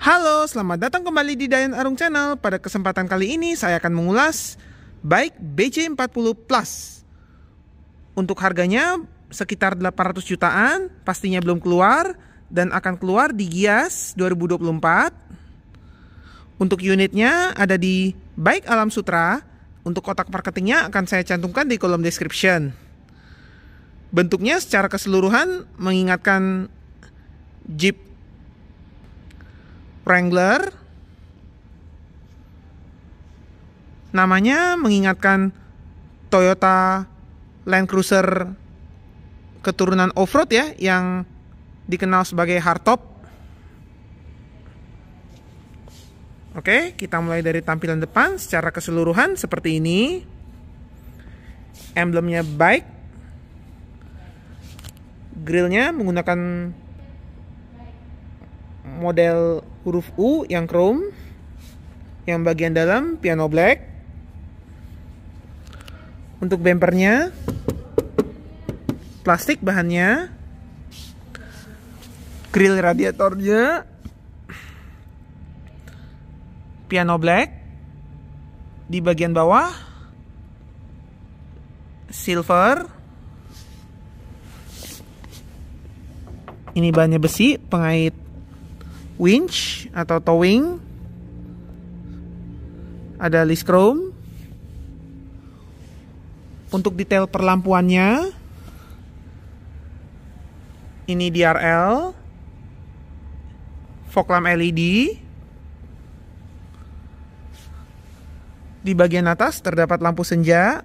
Halo, selamat datang kembali di Dayan Arung Channel. Pada kesempatan kali ini saya akan mengulas bike BC40 Plus. Untuk harganya sekitar 800 jutaan, pastinya belum keluar dan akan keluar di Gias 2024. Untuk unitnya ada di Bike Alam Sutra. Untuk kotak marketingnya akan saya cantumkan di kolom description. Bentuknya secara keseluruhan mengingatkan Jeep Wrangler namanya mengingatkan Toyota Land Cruiser keturunan off-road ya yang dikenal sebagai hardtop. Oke, kita mulai dari tampilan depan secara keseluruhan seperti ini. Emblemnya baik, Grillnya menggunakan model huruf U yang chrome yang bagian dalam piano black untuk bempernya plastik bahannya grill radiatornya piano black di bagian bawah silver ini bahannya besi pengait winch atau towing, ada list chrome. Untuk detail perlampuannya, ini DRL, fog lamp LED. Di bagian atas terdapat lampu senja.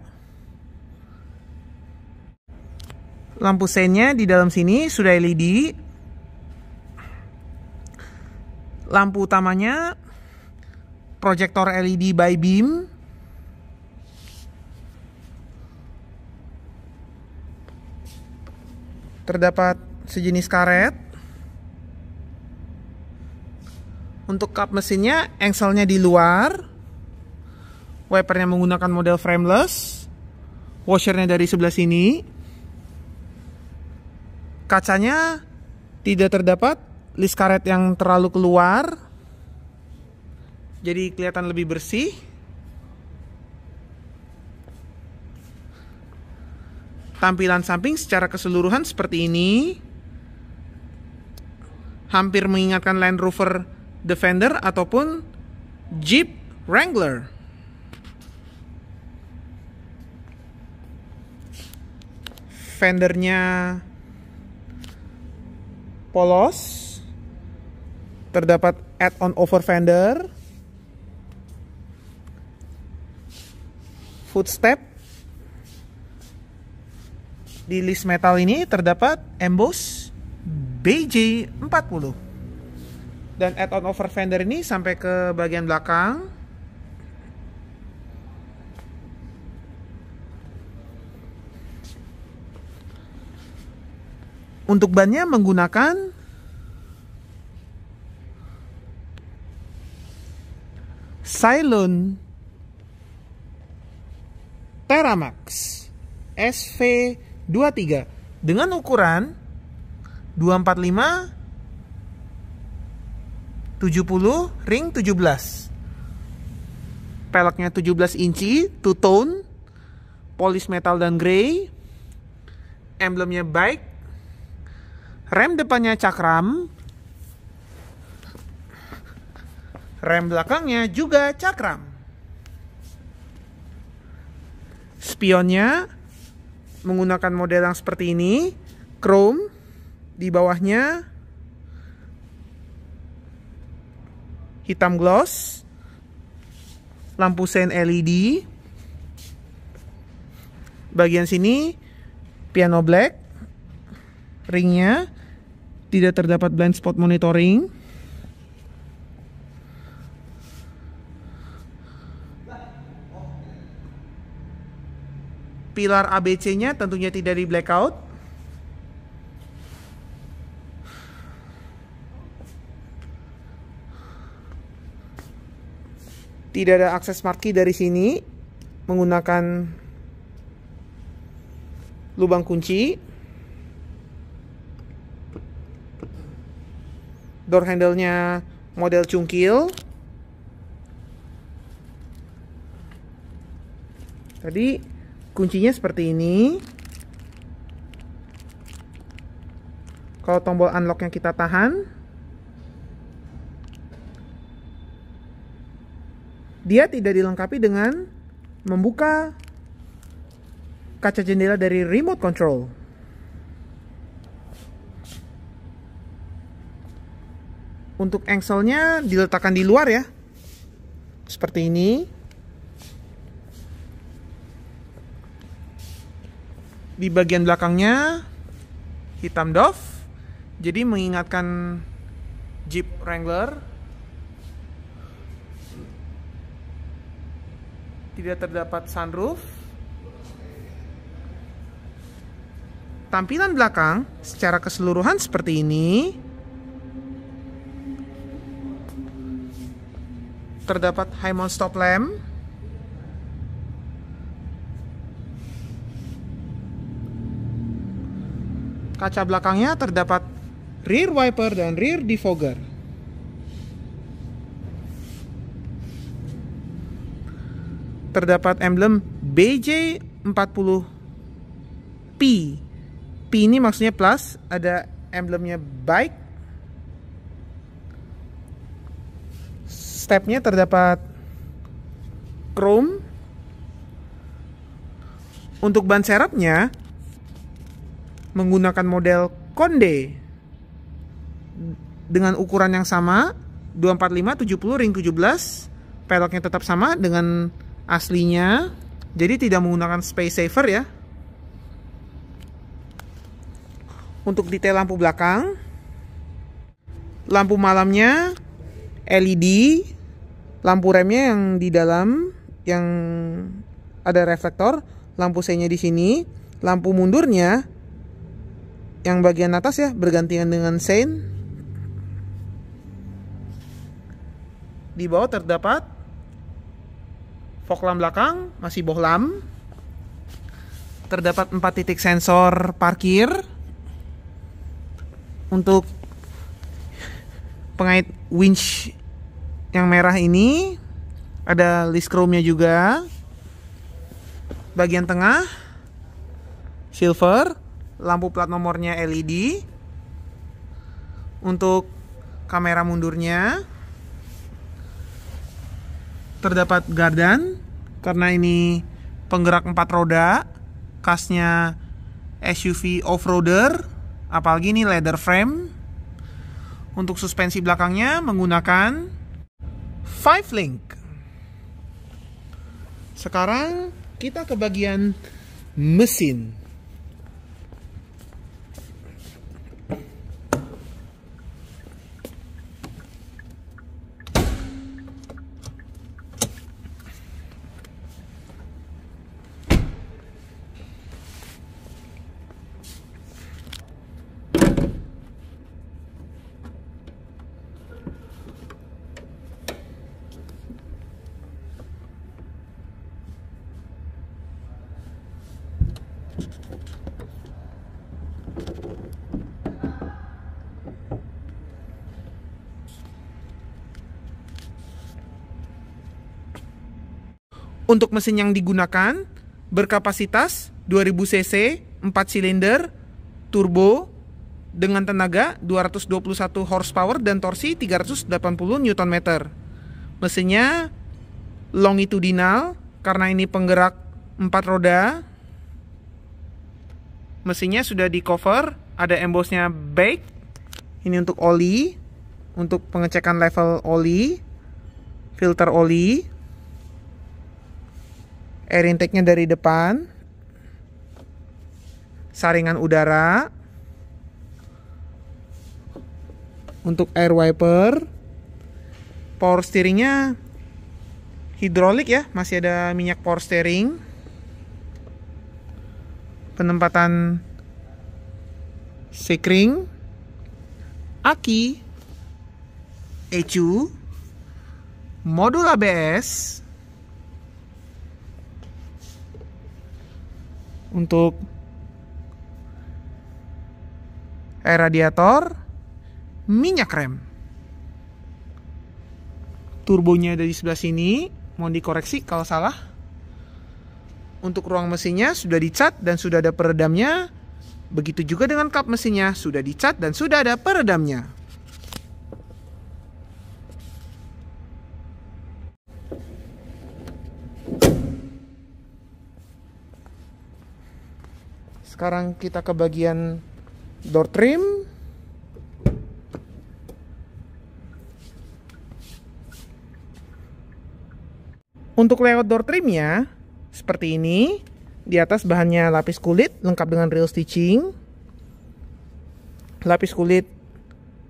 Lampu sennya di dalam sini sudah LED, lampu utamanya, proyektor LED by Beam, terdapat sejenis karet. Untuk kap mesinnya, engselnya di luar. Wipernya menggunakan model frameless. Washernya dari sebelah sini. Kacanya tidak terdapat list karet yang terlalu keluar jadi kelihatan lebih bersih tampilan samping secara keseluruhan seperti ini hampir mengingatkan Land Rover Defender ataupun Jeep Wrangler fendernya polos terdapat add-on over fender, footstep. Di list metal ini terdapat emboss BJ40. Dan add-on over fender ini sampai ke bagian belakang. Untuk bannya menggunakan Cylon, Teramax SV23 dengan ukuran 245 70 ring 17 peleknya 17 inci two tone polis metal dan grey emblemnya bike rem depannya cakram Rem belakangnya juga cakram. Spionnya menggunakan model yang seperti ini, chrome di bawahnya hitam gloss, lampu sein LED, bagian sini piano black, ringnya tidak terdapat blind spot monitoring. pilar ABC-nya tentunya tidak di blackout. Tidak ada akses smart key dari sini menggunakan lubang kunci. Door handle-nya model cungkil. Tadi kuncinya seperti ini kalau tombol unlock yang kita tahan dia tidak dilengkapi dengan membuka kaca jendela dari remote control. Untuk engselnya diletakkan di luar ya. Seperti ini. di bagian belakangnya hitam doff Jadi mengingatkan Jeep Wrangler. Tidak terdapat sunroof. Tampilan belakang secara keseluruhan seperti ini. Terdapat high mount stop lamp Kaca belakangnya terdapat rear wiper dan rear defogger. Terdapat emblem BJ40P. P ini maksudnya plus, ada emblemnya bike. Stepnya terdapat chrome. Untuk ban serepnya menggunakan model konde dengan ukuran yang sama 245 70 ring 17 peleknya tetap sama dengan aslinya jadi tidak menggunakan space saver ya untuk detail lampu belakang lampu malamnya LED lampu remnya yang di dalam yang ada reflektor lampu senya di sini lampu mundurnya yang bagian atas ya bergantian dengan sein. Di bawah terdapat fog lamp belakang, masih bohlam. Terdapat empat titik sensor parkir. Untuk pengait winch yang merah ini ada list chrome-nya juga. Bagian tengah silver, lampu plat nomornya LED untuk kamera mundurnya terdapat gardan karena ini penggerak empat roda khasnya SUV off-roader apalagi ini leather frame untuk suspensi belakangnya menggunakan five link sekarang kita ke bagian mesin Untuk mesin yang digunakan berkapasitas 2000 cc, 4 silinder, turbo dengan tenaga 221 horsepower dan torsi 380 Nm. Mesinnya longitudinal karena ini penggerak 4 roda mesinnya sudah di cover ada embossnya back ini untuk oli untuk pengecekan level oli filter oli air intake-nya dari depan saringan udara untuk air wiper power steering-nya hidrolik ya masih ada minyak power steering penempatan Sekring, Aki, ECU, modul ABS untuk air radiator, minyak rem. Turbonya ada di sebelah sini, mohon dikoreksi kalau salah untuk ruang mesinnya sudah dicat dan sudah ada peredamnya. Begitu juga dengan kap mesinnya sudah dicat dan sudah ada peredamnya. Sekarang kita ke bagian door trim. Untuk layout door trimnya, seperti ini. Di atas bahannya lapis kulit lengkap dengan real stitching. Lapis kulit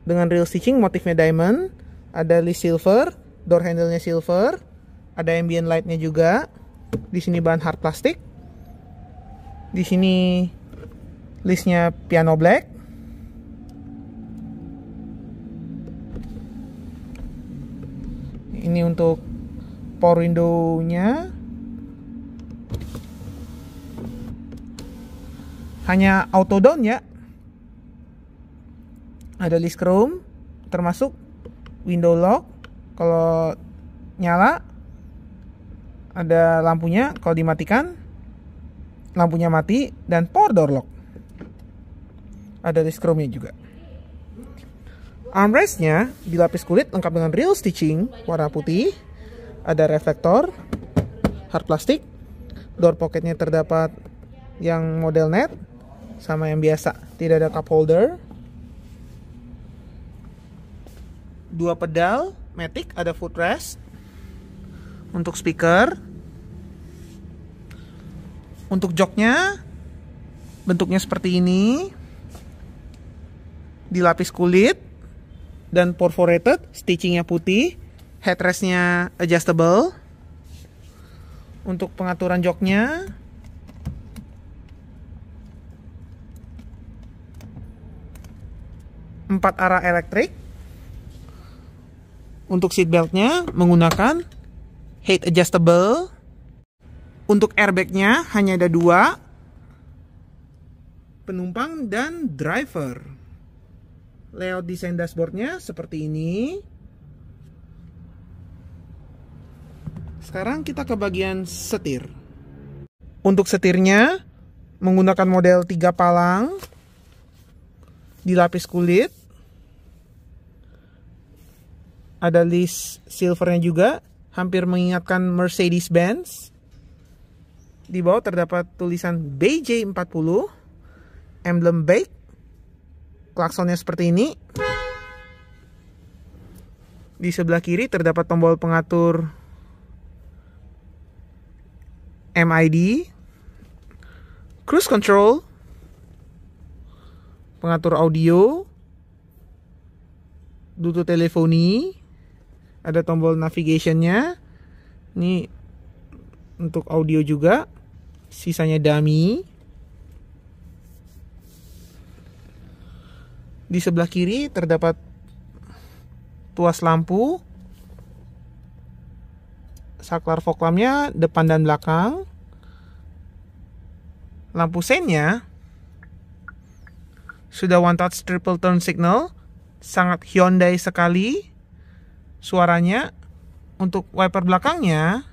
dengan real stitching motifnya diamond. Ada list silver, door handle-nya silver. Ada ambient light-nya juga. Di sini bahan hard plastik. Di sini listnya piano black. Ini untuk power window-nya hanya auto down ya ada list Chrome termasuk window lock kalau nyala ada lampunya kalau dimatikan lampunya mati dan power door lock ada list Chrome-nya juga armrestnya dilapis kulit lengkap dengan real stitching warna putih ada reflektor hard plastik door pocketnya terdapat yang model net sama yang biasa tidak ada cup holder dua pedal matic ada footrest untuk speaker untuk joknya bentuknya seperti ini dilapis kulit dan perforated stitchingnya putih headrestnya adjustable untuk pengaturan joknya empat arah elektrik untuk seatbeltnya menggunakan height adjustable untuk airbagnya hanya ada dua penumpang dan driver layout desain dashboardnya seperti ini sekarang kita ke bagian setir untuk setirnya menggunakan model tiga palang dilapis kulit ada list silvernya juga, hampir mengingatkan Mercedes-Benz. Di bawah terdapat tulisan BJ40, emblem baik, klaksonnya seperti ini. Di sebelah kiri terdapat tombol pengatur MID, cruise control, pengatur audio, Bluetooth teleponi, ada tombol navigationnya ini untuk audio juga sisanya dummy di sebelah kiri terdapat tuas lampu saklar fog lampnya depan dan belakang lampu sennya sudah one touch triple turn signal sangat Hyundai sekali suaranya untuk wiper belakangnya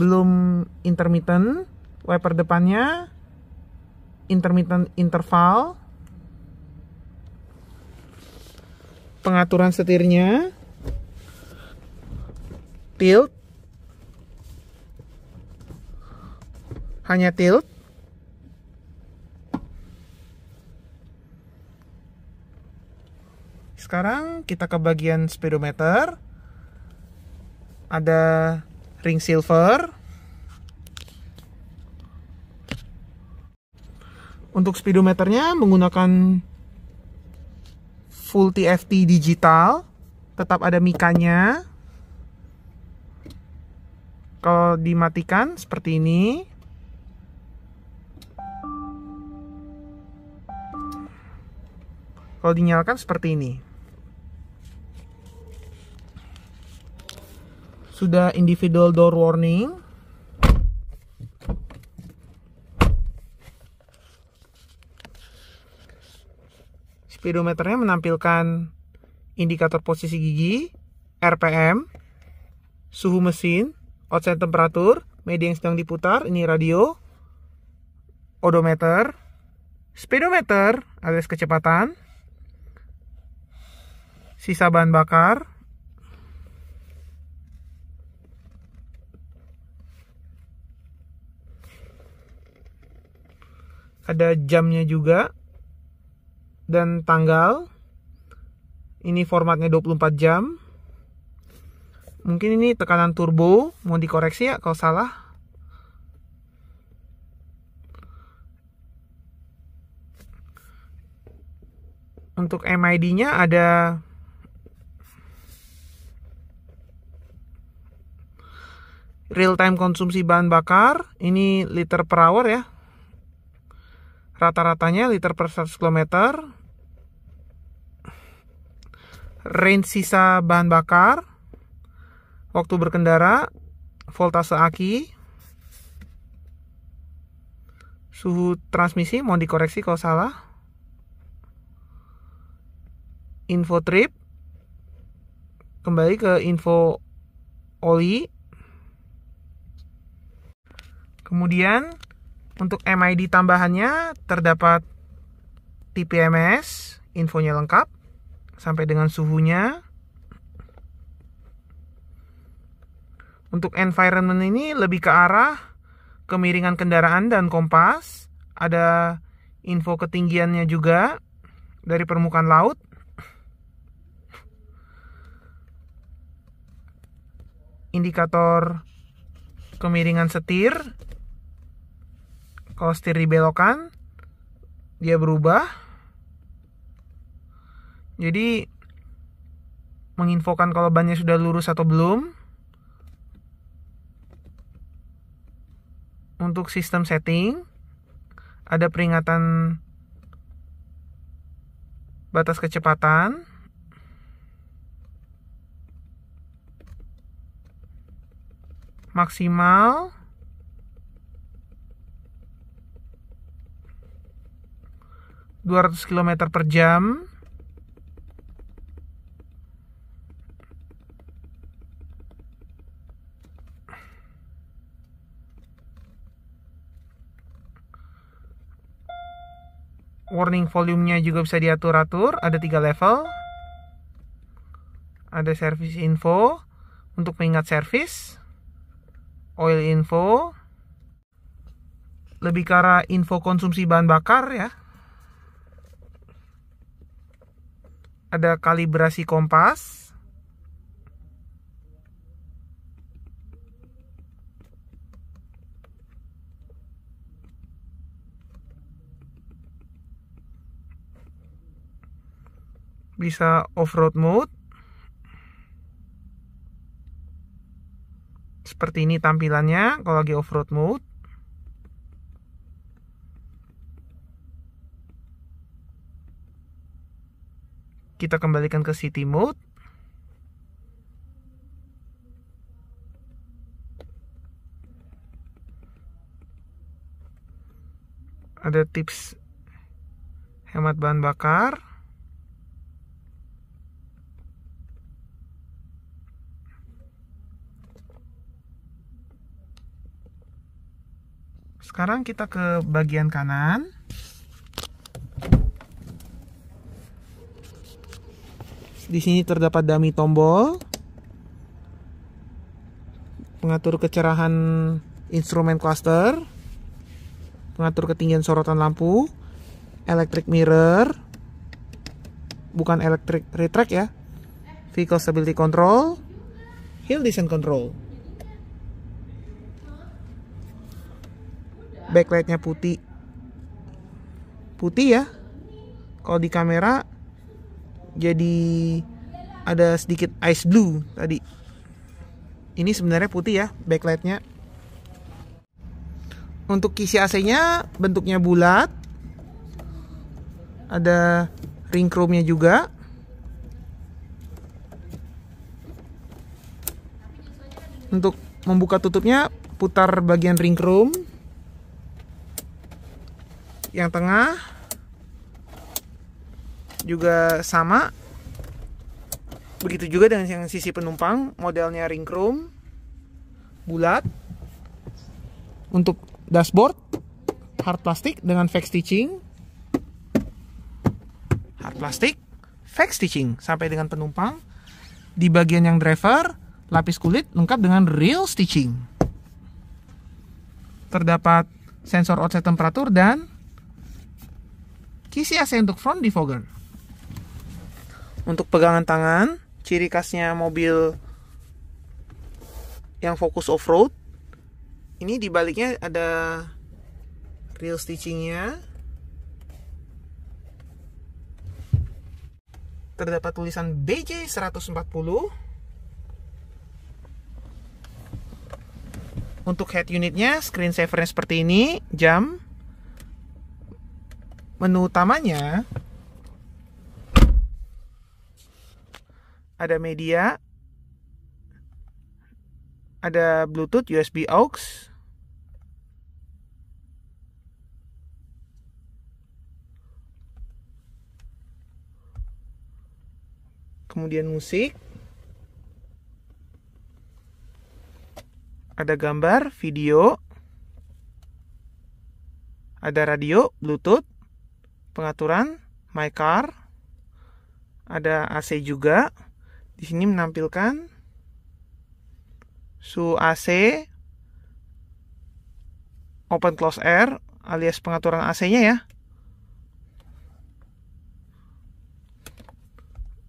belum intermittent, wiper depannya intermittent interval, pengaturan setirnya, tilt, hanya tilt, sekarang kita ke bagian speedometer. Ada ring silver. Untuk speedometernya menggunakan full TFT digital. Tetap ada mikanya. Kalau dimatikan seperti ini, kalau dinyalakan seperti ini. sudah individual door warning speedometernya menampilkan indikator posisi gigi RPM suhu mesin outside temperatur media yang sedang diputar ini radio odometer speedometer alias kecepatan sisa bahan bakar ada jamnya juga dan tanggal ini formatnya 24 jam mungkin ini tekanan turbo mau dikoreksi ya kalau salah untuk MID nya ada real time konsumsi bahan bakar ini liter per hour ya Rata-ratanya liter per 100 km. Range sisa bahan bakar. Waktu berkendara. Voltase aki. Suhu transmisi, mohon dikoreksi kalau salah. Info trip. Kembali ke info oli. Kemudian untuk MID tambahannya terdapat TPMS, infonya lengkap sampai dengan suhunya. Untuk environment ini lebih ke arah kemiringan kendaraan dan kompas. Ada info ketinggiannya juga dari permukaan laut. Indikator kemiringan setir kalau setir belokan, dia berubah. Jadi menginfokan kalau bannya sudah lurus atau belum. Untuk sistem setting ada peringatan batas kecepatan. Maksimal 200 km per jam warning volumenya juga bisa diatur-atur ada tiga level ada service info untuk mengingat service oil info lebih ke arah info konsumsi bahan bakar ya ada kalibrasi kompas bisa off-road mode seperti ini tampilannya kalau lagi off-road mode Kita kembalikan ke city mode. Ada tips hemat bahan bakar. Sekarang kita ke bagian kanan. Di sini terdapat dummy tombol. Pengatur kecerahan instrumen cluster. Pengatur ketinggian sorotan lampu. Electric mirror. Bukan electric retract ya. Vehicle stability control. Hill descent control. Backlightnya putih. Putih ya. Kalau di kamera jadi ada sedikit ice blue tadi ini sebenarnya putih ya backlightnya untuk kisi AC nya bentuknya bulat ada ring chrome nya juga untuk membuka tutupnya putar bagian ring chrome yang tengah juga sama. Begitu juga dengan yang sisi penumpang, modelnya ring chrome bulat. Untuk dashboard, hard plastik dengan fake stitching. Hard plastik, fake stitching sampai dengan penumpang. Di bagian yang driver, lapis kulit lengkap dengan real stitching. Terdapat sensor offset temperatur dan kisi AC untuk front defogger untuk pegangan tangan ciri khasnya mobil yang fokus off-road ini di baliknya ada real stitchingnya terdapat tulisan BJ 140 untuk head unitnya screen savernya seperti ini jam menu utamanya ada media, ada Bluetooth, USB aux. Kemudian musik. Ada gambar, video. Ada radio, Bluetooth, pengaturan, my car. Ada AC juga di sini menampilkan su AC open close air alias pengaturan AC-nya ya.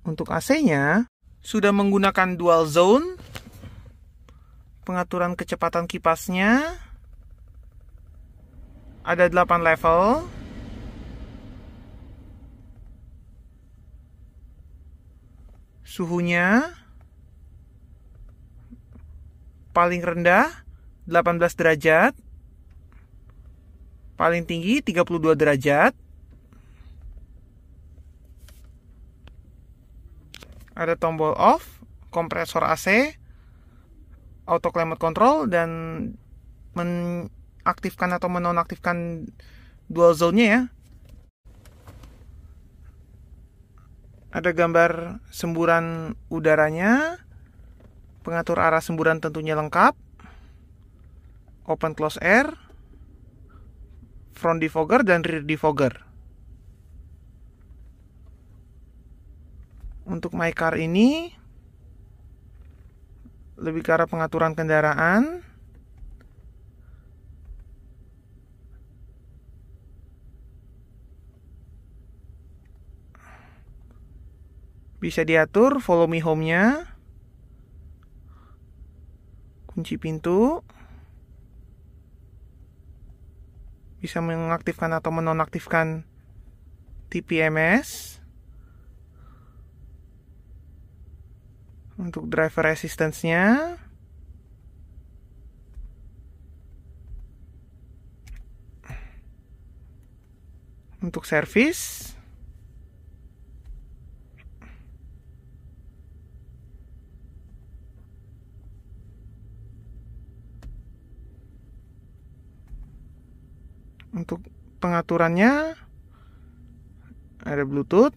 Untuk AC-nya sudah menggunakan dual zone. Pengaturan kecepatan kipasnya ada 8 level. suhunya paling rendah 18 derajat, paling tinggi 32 derajat. Ada tombol off, kompresor AC, auto climate control dan menaktifkan atau menonaktifkan dual zone-nya ya. ada gambar semburan udaranya, pengatur arah semburan tentunya lengkap, open close air, front defogger dan rear defogger. Untuk my car ini lebih ke arah pengaturan kendaraan, bisa diatur follow me home-nya kunci pintu bisa mengaktifkan atau menonaktifkan TPMS untuk driver assistance-nya untuk service untuk pengaturannya ada bluetooth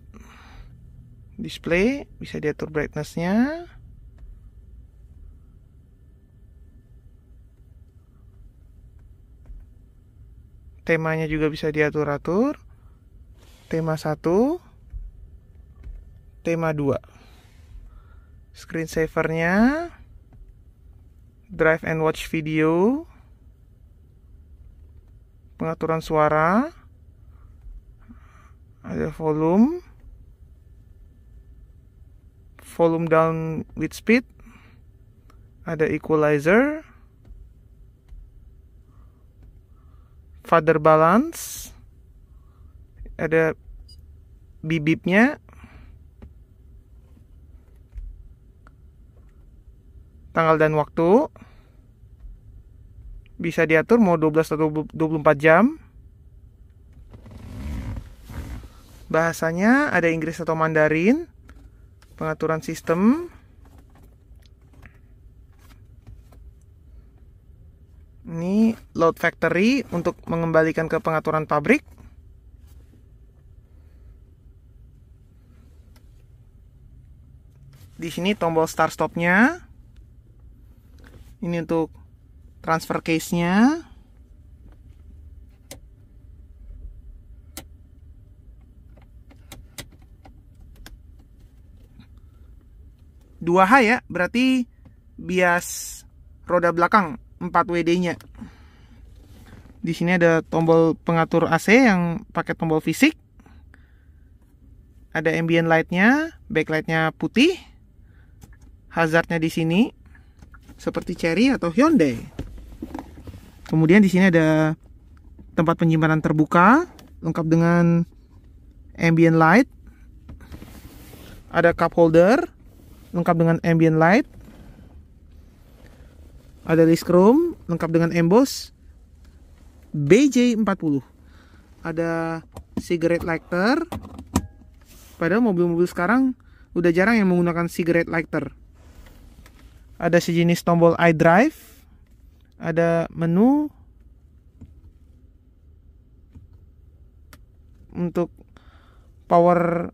display bisa diatur brightnessnya temanya juga bisa diatur-atur tema 1 tema 2 screensavernya drive and watch video pengaturan suara, ada volume, volume down with speed, ada equalizer, father balance, ada bibipnya, tanggal dan waktu, bisa diatur mau 12 atau 24 jam. Bahasanya ada Inggris atau Mandarin. Pengaturan sistem. Ini load factory untuk mengembalikan ke pengaturan pabrik. Di sini tombol start stopnya. Ini untuk transfer case-nya. Dua H ya, berarti bias roda belakang 4WD-nya. Di sini ada tombol pengatur AC yang pakai tombol fisik. Ada ambient light-nya, backlight-nya putih. hazard-nya di sini seperti Cherry atau Hyundai. Kemudian di sini ada tempat penyimpanan terbuka lengkap dengan ambient light. Ada cup holder lengkap dengan ambient light. Ada list chrome lengkap dengan emboss BJ40. Ada cigarette lighter. Padahal mobil-mobil sekarang udah jarang yang menggunakan cigarette lighter. Ada sejenis tombol iDrive ada menu untuk power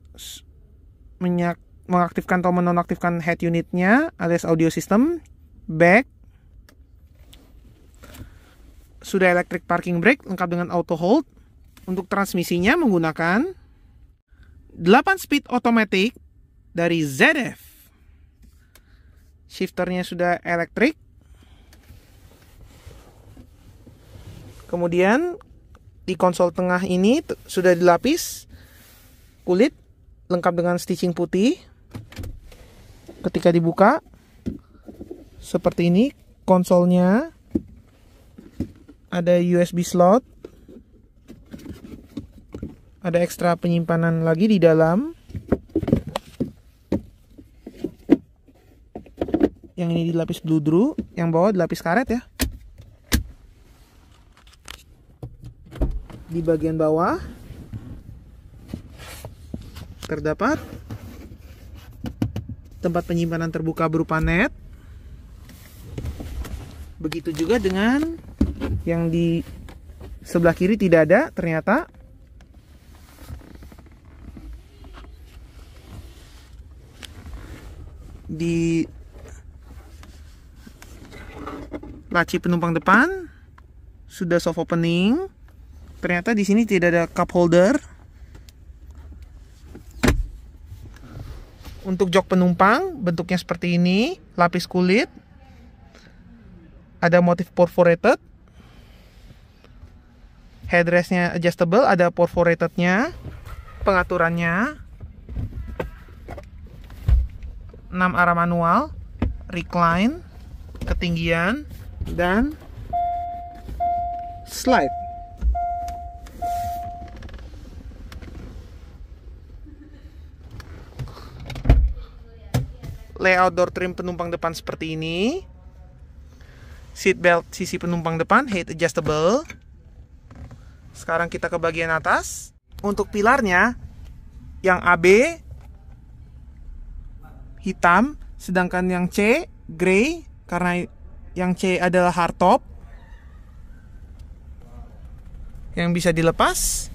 mengaktifkan atau menonaktifkan head unitnya alias audio system back sudah electric parking brake lengkap dengan auto hold untuk transmisinya menggunakan 8 speed automatic dari ZF shifternya sudah elektrik Kemudian di konsol tengah ini sudah dilapis kulit lengkap dengan stitching putih. Ketika dibuka seperti ini konsolnya. Ada USB slot. Ada ekstra penyimpanan lagi di dalam. Yang ini dilapis bludru, yang bawah dilapis karet ya. di bagian bawah terdapat tempat penyimpanan terbuka berupa net. Begitu juga dengan yang di sebelah kiri tidak ada ternyata. Di laci penumpang depan sudah soft opening ternyata di sini tidak ada cup holder untuk jok penumpang bentuknya seperti ini lapis kulit ada motif perforated headrestnya adjustable ada perforatednya pengaturannya 6 arah manual recline ketinggian dan slide layout door trim penumpang depan seperti ini. Seat belt sisi penumpang depan head adjustable. Sekarang kita ke bagian atas. Untuk pilarnya yang AB hitam, sedangkan yang C grey karena yang C adalah hardtop yang bisa dilepas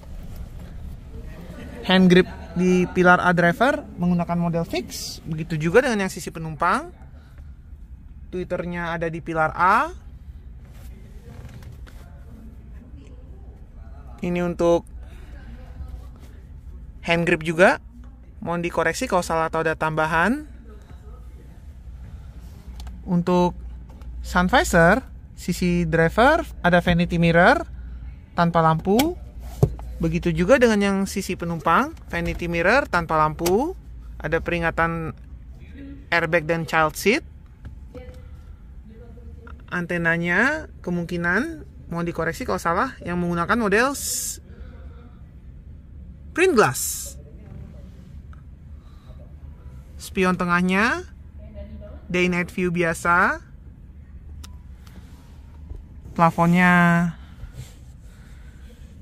hand grip di pilar A driver menggunakan model fix begitu juga dengan yang sisi penumpang twitternya ada di pilar A ini untuk hand grip juga mohon dikoreksi kalau salah atau ada tambahan untuk sun visor sisi driver ada vanity mirror tanpa lampu Begitu juga dengan yang sisi penumpang, vanity mirror tanpa lampu, ada peringatan airbag dan child seat. Antenanya kemungkinan mau dikoreksi kalau salah yang menggunakan model print glass. Spion tengahnya day night view biasa. Plafonnya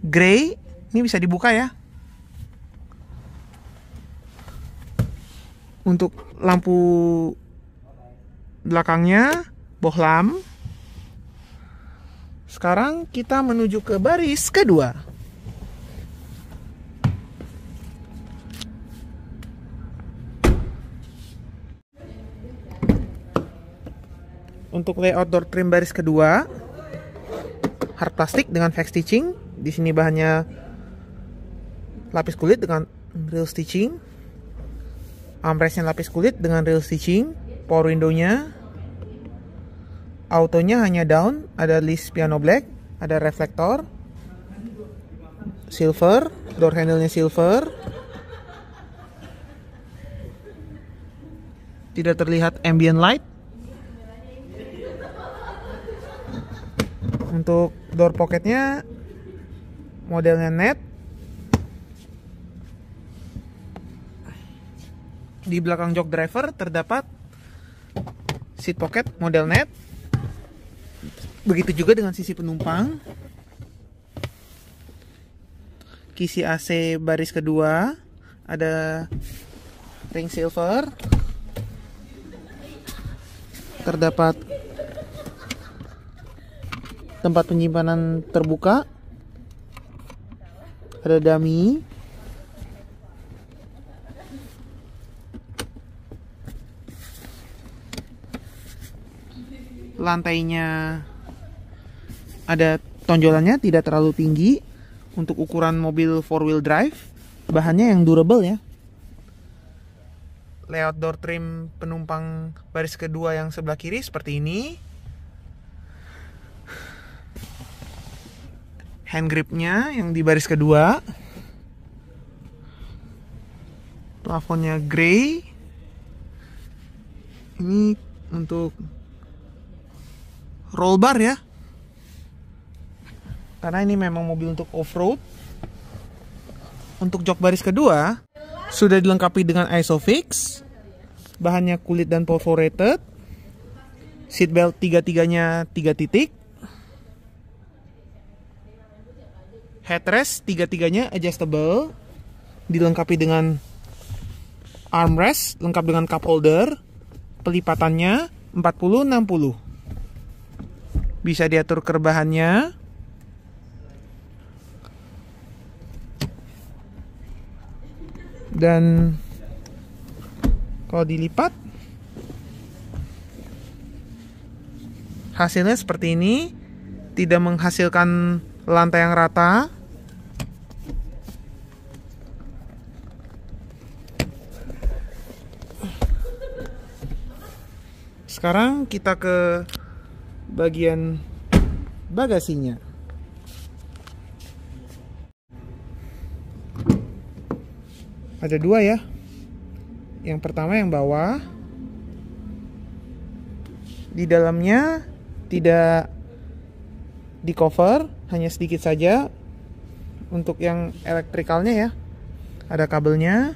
gray ini bisa dibuka ya. Untuk lampu belakangnya bohlam. Sekarang kita menuju ke baris kedua. Untuk layout door trim baris kedua, hard plastik dengan flex stitching. Di sini bahannya lapis kulit dengan real stitching armrestnya lapis kulit dengan real stitching power windownya autonya hanya down ada list piano black ada reflektor silver door handle-nya silver tidak terlihat ambient light untuk door pocketnya modelnya net Di belakang jok driver terdapat seat pocket model net. Begitu juga dengan sisi penumpang. Kisi AC baris kedua, ada ring silver. Terdapat tempat penyimpanan terbuka. Ada dummy lantainya ada tonjolannya tidak terlalu tinggi untuk ukuran mobil four wheel drive bahannya yang durable ya layout door trim penumpang baris kedua yang sebelah kiri seperti ini hand gripnya yang di baris kedua plafonnya grey ini untuk roll bar ya karena ini memang mobil untuk off-road untuk jok baris kedua sudah dilengkapi dengan isofix bahannya kulit dan perforated seatbelt tiga-tiganya tiga titik headrest tiga-tiganya adjustable dilengkapi dengan armrest lengkap dengan cup holder pelipatannya 40 60 bisa diatur kerbahannya. Dan kalau dilipat hasilnya seperti ini, tidak menghasilkan lantai yang rata. Sekarang kita ke bagian bagasinya. Ada dua ya. Yang pertama yang bawah. Di dalamnya tidak di cover, hanya sedikit saja. Untuk yang elektrikalnya ya. Ada kabelnya.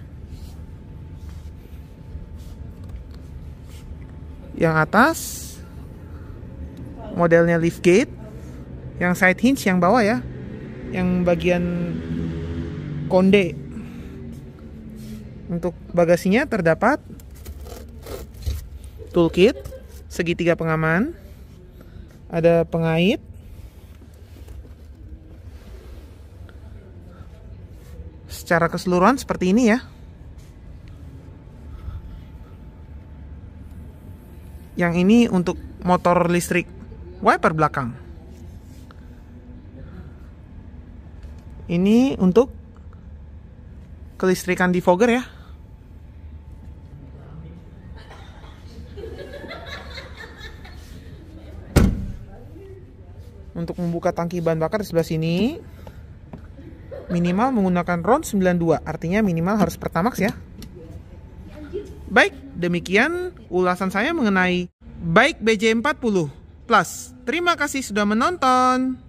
Yang atas modelnya lift gate yang side hinge yang bawah ya yang bagian konde untuk bagasinya terdapat toolkit segitiga pengaman ada pengait secara keseluruhan seperti ini ya yang ini untuk motor listrik wiper belakang. Ini untuk kelistrikan di defogger ya. Untuk membuka tangki bahan bakar di sebelah sini minimal menggunakan round 92 artinya minimal harus pertamax ya baik demikian ulasan saya mengenai baik BJ40 Plus. Terima kasih sudah menonton.